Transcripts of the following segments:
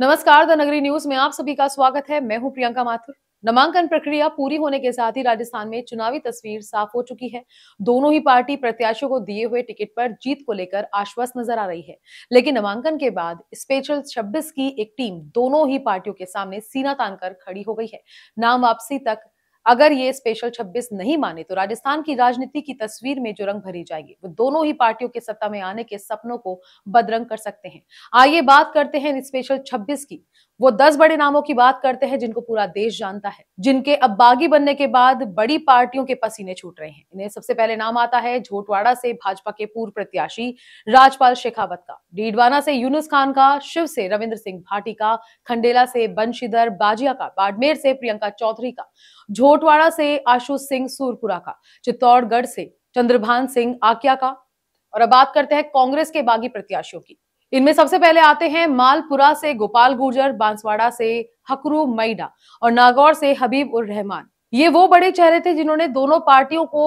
नमस्कार द नगरी न्यूज में आप सभी का स्वागत है मैं हूं प्रियंका माथुर नामांकन प्रक्रिया पूरी होने के साथ ही राजस्थान में चुनावी तस्वीर साफ हो चुकी है दोनों ही पार्टी प्रत्याशियों को दिए हुए टिकट पर जीत को लेकर आश्वस्त नजर आ रही है लेकिन नामांकन के बाद स्पेशल 26 की एक टीम दोनों ही पार्टियों के सामने सीना तान कर खड़ी हो गई है नाम वापसी तक अगर ये स्पेशल 26 नहीं माने तो राजस्थान की राजनीति की तस्वीर में जो रंग भरी जाएगी वो दोनों ही पार्टियों के सत्ता में आने के सपनों को बदरंग कर सकते हैं आइए बात करते हैं स्पेशल 26 की वो दस बड़े नामों की बात करते हैं जिनको पूरा देश जानता है जिनके अब बागी बनने के बाद बड़ी पार्टियों के पसीने छूट रहे हैं इन्हें सबसे पहले नाम आता है झोटवाड़ा से भाजपा के पूर्व प्रत्याशी राजपाल शेखावत का डीडवाना से यूनुस खान का शिव से रविंद्र सिंह भाटी का खंडेला से बंशीधर बाजिया का बाड़मेर से प्रियंका चौधरी का झोटवाड़ा से आशु सिंह सूरपुरा का चित्तौड़गढ़ से चंद्रभान सिंह आकिया का और अब बात करते हैं कांग्रेस के बागी प्रत्याशियों की इनमें सबसे पहले आते हैं मालपुरा से गोपाल गुर्जर बांसवाड़ा से हकरू मईडा और नागौर से हबीब उर रहमान ये वो बड़े चेहरे थे जिन्होंने दोनों पार्टियों को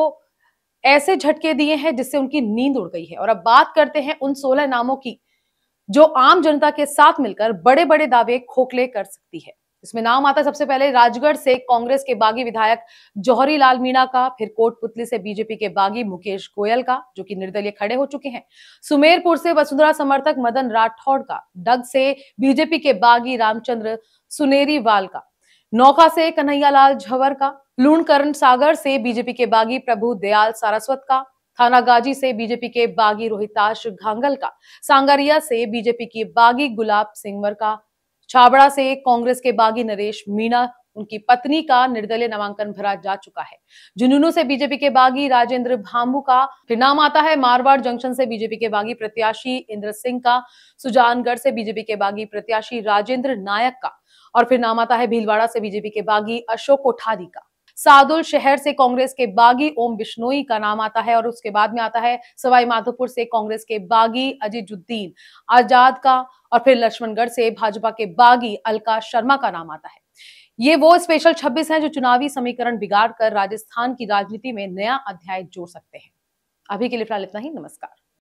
ऐसे झटके दिए हैं जिससे उनकी नींद उड़ गई है और अब बात करते हैं उन सोलह नामों की जो आम जनता के साथ मिलकर बड़े बड़े दावे खोखले कर सकती है इसमें नाम आता सबसे पहले राजगढ़ से कांग्रेस के बागी विधायक जौहरी लाल मीणा का फिर कोटपुतली से बीजेपी के बागी मुकेश गोयल का जो कि निर्दलीय खड़े हो चुके हैं सुमेरपुर से वसुंधरा समर्थक मदन राठौड़ का डग से बीजेपी के बागी रामचंद्र सुनेरीवाल का नौका से कन्हैयालाल झवर का लूणकरण सागर से बीजेपी के बागी प्रभु दयाल सारस्वत का थानागाजी से बीजेपी के बागी रोहिताश घांगल का सांगरिया से बीजेपी की बागी गुलाब सिंहवर का छाबड़ा से कांग्रेस के बागी नरेश मीणा उनकी पत्नी का निर्दलीय नामांकन भरा जा चुका है झुंझुनू से बीजेपी के बागी राजेंद्र भामू का फिर नाम आता है मारवाड़ जंक्शन से बीजेपी के बागी प्रत्याशी इंद्र सिंह का सुजानगढ़ से बीजेपी के बागी प्रत्याशी राजेंद्र नायक का और फिर नाम आता है भीलवाड़ा से बीजेपी के बागी अशोक कोठारी का सादुल शहर से कांग्रेस के बागी ओम बिश्नोई का नाम आता है और उसके बाद में आता है सवाई माधोपुर से कांग्रेस के बागी अजीजुद्दीन आजाद का और फिर लक्ष्मणगढ़ से भाजपा के बागी अलका शर्मा का नाम आता है ये वो स्पेशल 26 हैं जो चुनावी समीकरण बिगाड़ कर राजस्थान की राजनीति में नया अध्याय जोड़ सकते हैं अभी के लिए फिलहाल इतना ही नमस्कार